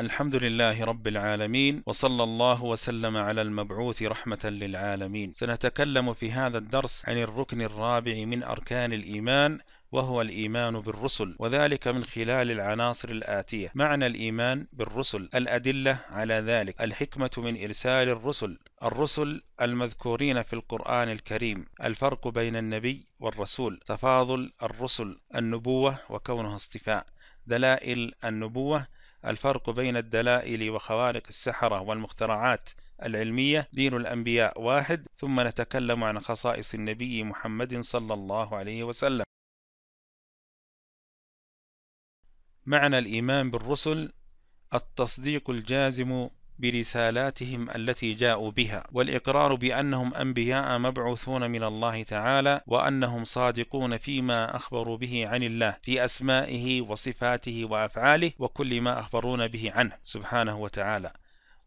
الحمد لله رب العالمين وصلى الله وسلم على المبعوث رحمة للعالمين سنتكلم في هذا الدرس عن الركن الرابع من أركان الإيمان وهو الإيمان بالرسل وذلك من خلال العناصر الآتية معنى الإيمان بالرسل الأدلة على ذلك الحكمة من إرسال الرسل الرسل المذكورين في القرآن الكريم الفرق بين النبي والرسول تفاضل الرسل النبوة وكونها اصطفاء دلائل النبوة الفرق بين الدلائل وخوارق السحرة والمخترعات العلمية دين الأنبياء واحد ثم نتكلم عن خصائص النبي محمد صلى الله عليه وسلم معنى الإيمان بالرسل التصديق الجازم برسالاتهم التي جاءوا بها والإقرار بأنهم أنبياء مبعوثون من الله تعالى وأنهم صادقون فيما أخبروا به عن الله في أسمائه وصفاته وأفعاله وكل ما اخبرون به عنه سبحانه وتعالى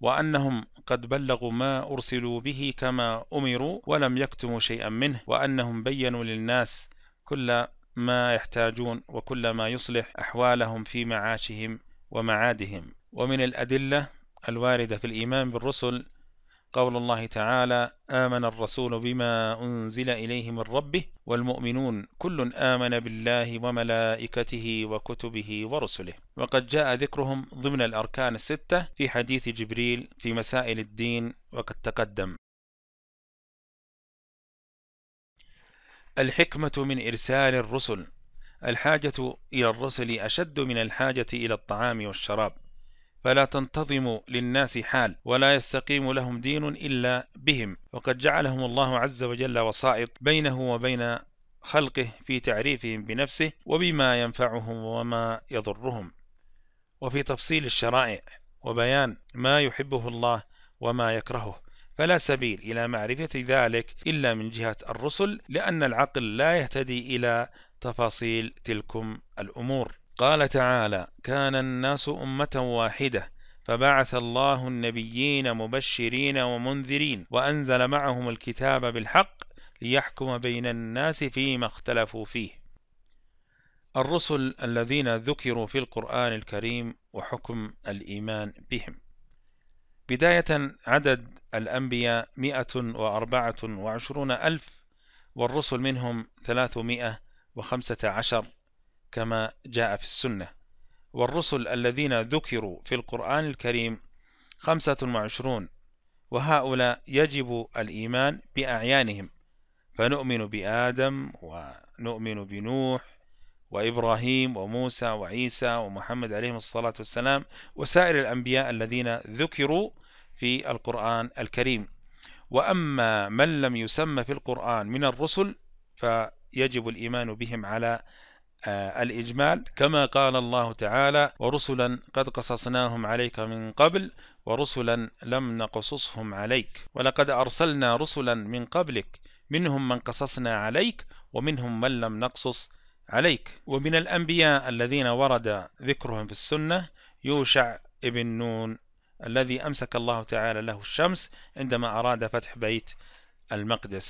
وأنهم قد بلغوا ما أرسلوا به كما أمروا ولم يكتموا شيئا منه وأنهم بينوا للناس كل ما يحتاجون وكل ما يصلح أحوالهم في معاشهم ومعادهم ومن الأدلة الواردة في الإيمان بالرسل قول الله تعالى آمن الرسول بما أنزل إليه من ربه والمؤمنون كل آمن بالله وملائكته وكتبه ورسله وقد جاء ذكرهم ضمن الأركان الستة في حديث جبريل في مسائل الدين وقد تقدم الحكمة من إرسال الرسل الحاجة إلى الرسل أشد من الحاجة إلى الطعام والشراب فلا تنتظم للناس حال ولا يستقيم لهم دين إلا بهم وقد جعلهم الله عز وجل وسائط بينه وبين خلقه في تعريفهم بنفسه وبما ينفعهم وما يضرهم وفي تفصيل الشرائع وبيان ما يحبه الله وما يكرهه فلا سبيل إلى معرفة ذلك إلا من جهة الرسل لأن العقل لا يهتدي إلى تفاصيل تلكم الأمور قال تعالى كان الناس امه واحده فبعث الله النبيين مبشرين ومنذرين وانزل معهم الكتاب بالحق ليحكم بين الناس فيما اختلفوا فيه الرسل الذين ذكروا في القران الكريم وحكم الايمان بهم بدايه عدد الانبياء 124 الف والرسل منهم 315 كما جاء في السنة والرسل الذين ذكروا في القرآن الكريم خمسة وعشرون وهؤلاء يجب الإيمان بأعيانهم فنؤمن بآدم ونؤمن بنوح وإبراهيم وموسى وعيسى ومحمد عليهم الصلاة والسلام وسائر الأنبياء الذين ذكروا في القرآن الكريم وأما من لم يسمى في القرآن من الرسل فيجب الإيمان بهم على آه، الإجمال كما قال الله تعالى ورسلا قد قصصناهم عليك من قبل ورسلا لم نقصصهم عليك ولقد أرسلنا رسلا من قبلك منهم من قصصنا عليك ومنهم من لم نقصص عليك ومن الأنبياء الذين ورد ذكرهم في السنة يوشع ابن نون الذي أمسك الله تعالى له الشمس عندما أراد فتح بيت المقدس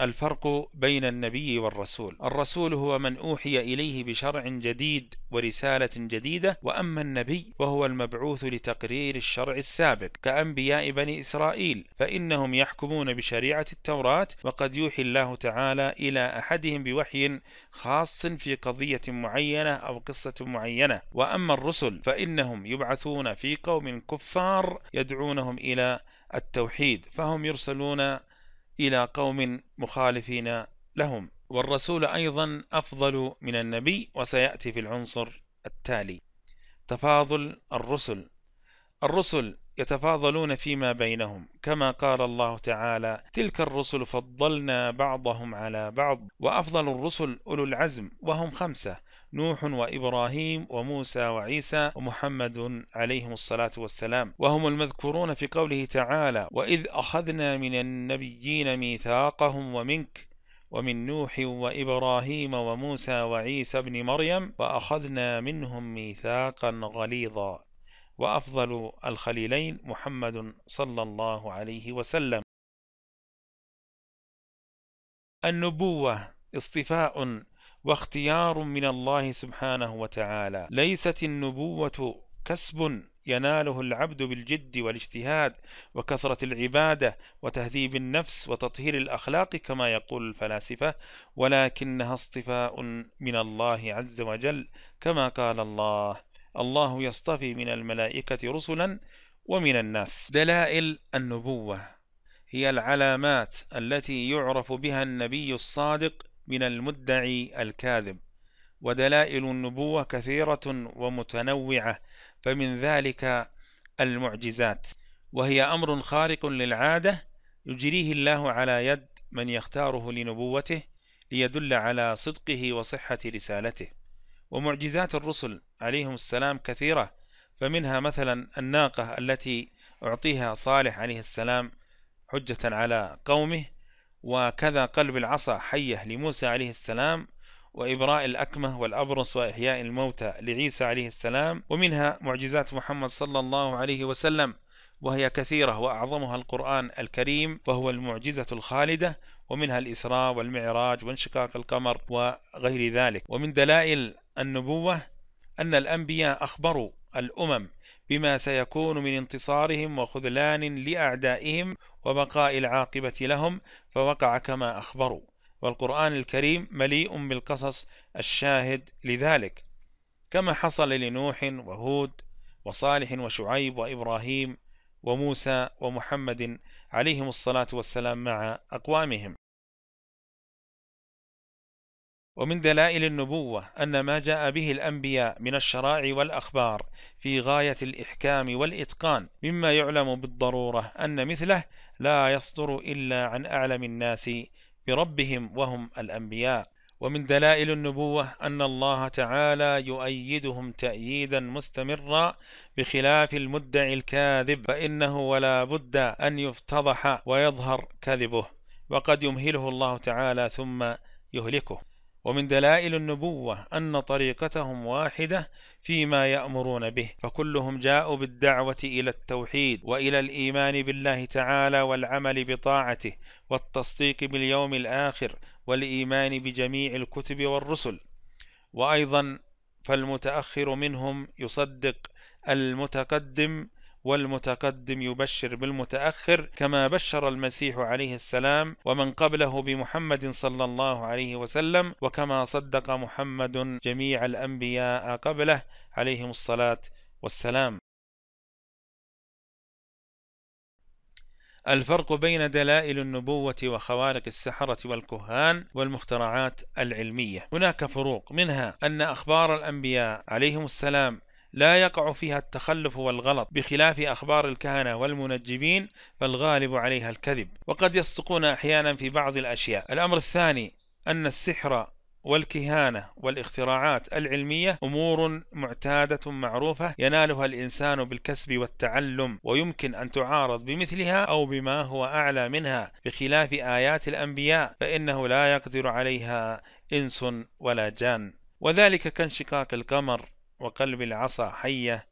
الفرق بين النبي والرسول الرسول هو من أوحي إليه بشرع جديد ورسالة جديدة وأما النبي وهو المبعوث لتقرير الشرع السابق كأنبياء بني إسرائيل فإنهم يحكمون بشريعة التوراة وقد يوحي الله تعالى إلى أحدهم بوحي خاص في قضية معينة أو قصة معينة وأما الرسل فإنهم يبعثون في قوم كفار يدعونهم إلى التوحيد فهم يرسلون إلى قوم مخالفين لهم والرسول أيضا أفضل من النبي وسيأتي في العنصر التالي تفاضل الرسل الرسل يتفاضلون فيما بينهم كما قال الله تعالى تلك الرسل فضلنا بعضهم على بعض وأفضل الرسل أولو العزم وهم خمسة نوح وإبراهيم وموسى وعيسى ومحمد عليهم الصلاة والسلام وهم المذكورون في قوله تعالى وإذ أخذنا من النبيين ميثاقهم ومنك ومن نوح وإبراهيم وموسى وعيسى ابن مريم وأخذنا منهم ميثاقا غليظا وأفضل الخليلين محمد صلى الله عليه وسلم النبوة اصطفاء واختيار من الله سبحانه وتعالى ليست النبوة كسب يناله العبد بالجد والاجتهاد وكثرة العبادة وتهذيب النفس وتطهير الأخلاق كما يقول الفلاسفة ولكنها اصطفاء من الله عز وجل كما قال الله الله يصطفي من الملائكة رسلا ومن الناس دلائل النبوة هي العلامات التي يعرف بها النبي الصادق من المدعي الكاذب ودلائل النبوة كثيرة ومتنوعة فمن ذلك المعجزات وهي أمر خارق للعادة يجريه الله على يد من يختاره لنبوته ليدل على صدقه وصحة رسالته ومعجزات الرسل عليهم السلام كثيرة فمنها مثلا الناقة التي أعطيها صالح عليه السلام حجة على قومه وكذا قلب العصا حية لموسى عليه السلام وإبراء الأكمة والأبرص وإحياء الموتى لعيسى عليه السلام ومنها معجزات محمد صلى الله عليه وسلم وهي كثيرة وأعظمها القرآن الكريم وهو المعجزة الخالدة ومنها الإسراء والمعراج وانشقاق القمر وغير ذلك ومن دلائل النبوة أن الأنبياء أخبروا الأمم بما سيكون من انتصارهم وخذلان لأعدائهم وبقاء العاقبة لهم فوقع كما أخبروا والقرآن الكريم مليء بالقصص الشاهد لذلك كما حصل لنوح وهود وصالح وشعيب وإبراهيم وموسى ومحمد عليهم الصلاة والسلام مع أقوامهم ومن دلائل النبوة أن ما جاء به الأنبياء من الشرائع والأخبار في غاية الإحكام والإتقان، مما يعلم بالضرورة أن مثله لا يصدر إلا عن أعلم الناس بربهم وهم الأنبياء. ومن دلائل النبوة أن الله تعالى يؤيدهم تأييدا مستمرا بخلاف المدعي الكاذب فإنه ولا بد أن يفتضح ويظهر كذبه وقد يمهله الله تعالى ثم يهلكه ومن دلائل النبوة أن طريقتهم واحدة فيما يأمرون به فكلهم جاءوا بالدعوة إلى التوحيد وإلى الإيمان بالله تعالى والعمل بطاعته والتصديق باليوم الآخر والإيمان بجميع الكتب والرسل وأيضا فالمتأخر منهم يصدق المتقدم والمتقدم يبشر بالمتأخر كما بشر المسيح عليه السلام ومن قبله بمحمد صلى الله عليه وسلم وكما صدق محمد جميع الأنبياء قبله عليهم الصلاة والسلام الفرق بين دلائل النبوة وخوارق السحرة والكهان والمخترعات العلمية هناك فروق منها أن أخبار الأنبياء عليهم السلام لا يقع فيها التخلف والغلط بخلاف أخبار الكهنة والمنجبين فالغالب عليها الكذب وقد يصدقون أحيانا في بعض الأشياء الأمر الثاني أن السحر والكهانة والاختراعات العلمية أمور معتادة معروفة ينالها الإنسان بالكسب والتعلم ويمكن أن تعارض بمثلها أو بما هو أعلى منها بخلاف آيات الأنبياء فإنه لا يقدر عليها إنس ولا جان وذلك كانشقاق القمر وقلب العصا حية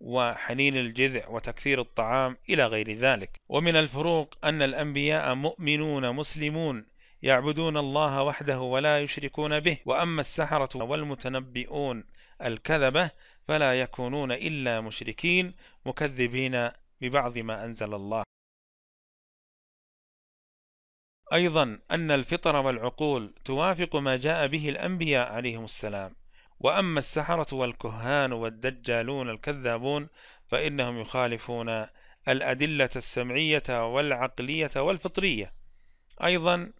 وحنين الجذع وتكثير الطعام إلى غير ذلك ومن الفروق أن الأنبياء مؤمنون مسلمون يعبدون الله وحده ولا يشركون به وأما السحرة والمتنبئون الكذبة فلا يكونون إلا مشركين مكذبين ببعض ما أنزل الله أيضا أن الفطر والعقول توافق ما جاء به الأنبياء عليهم السلام وأما السحرة والكهان والدجالون الكذابون فإنهم يخالفون الأدلة السمعية والعقلية والفطرية أيضا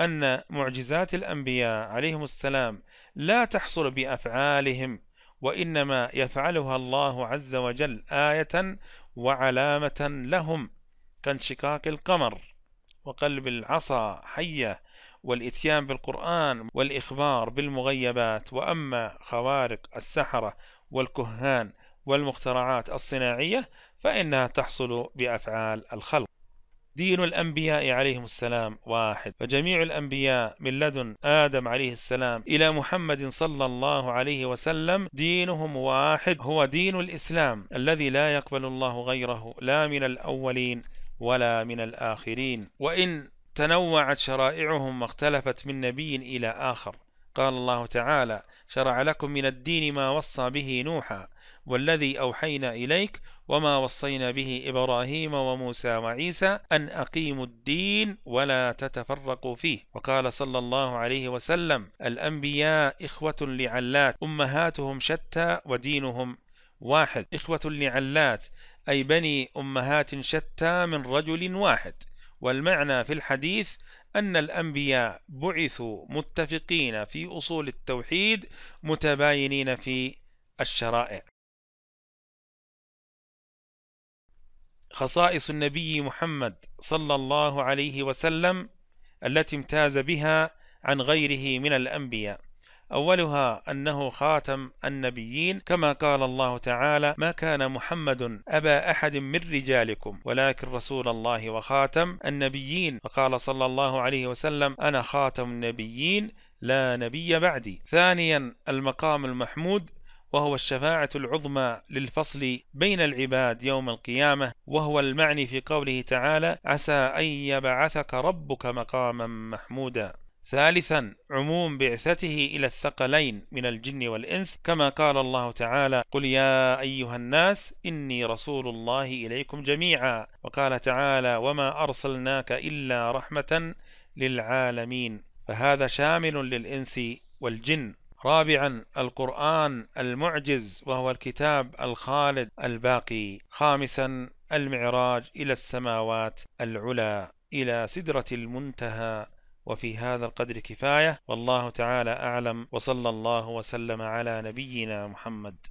أن معجزات الأنبياء عليهم السلام لا تحصل بأفعالهم وإنما يفعلها الله عز وجل آية وعلامة لهم كانشقاق القمر وقلب العصا حية والإتيان بالقرآن والإخبار بالمغيبات وأما خوارق السحرة والكهان والمخترعات الصناعية فإنها تحصل بأفعال الخلق دين الأنبياء عليهم السلام واحد فجميع الأنبياء من لدن آدم عليه السلام إلى محمد صلى الله عليه وسلم دينهم واحد هو دين الإسلام الذي لا يقبل الله غيره لا من الأولين ولا من الآخرين وإن تنوعت شرائعهم واختلفت من نبي إلى آخر قال الله تعالى شرع لكم من الدين ما وصى به نوحا والذي أوحينا إليك وما وصينا به إبراهيم وموسى وعيسى أن أقيموا الدين ولا تتفرقوا فيه وقال صلى الله عليه وسلم الأنبياء إخوة لعلات أمهاتهم شتى ودينهم واحد إخوة لعلات أي بني أمهات شتى من رجل واحد والمعنى في الحديث أن الأنبياء بعثوا متفقين في أصول التوحيد متباينين في الشرائع خصائص النبي محمد صلى الله عليه وسلم التي امتاز بها عن غيره من الأنبياء أولها أنه خاتم النبيين كما قال الله تعالى ما كان محمد أبا أحد من رجالكم ولكن رسول الله وخاتم النبيين وقال صلى الله عليه وسلم أنا خاتم النبيين لا نبي بعدي ثانيا المقام المحمود وهو الشفاعة العظمى للفصل بين العباد يوم القيامة وهو المعني في قوله تعالى عسى أن يبعثك ربك مقاما محمودا ثالثا عموم بعثته إلى الثقلين من الجن والإنس كما قال الله تعالى قل يا أيها الناس إني رسول الله إليكم جميعا وقال تعالى وما أرسلناك إلا رحمة للعالمين فهذا شامل للإنس والجن رابعا القرآن المعجز وهو الكتاب الخالد الباقي خامسا المعراج إلى السماوات العلى إلى سدرة المنتهى وفي هذا القدر كفاية والله تعالى أعلم وصلى الله وسلم على نبينا محمد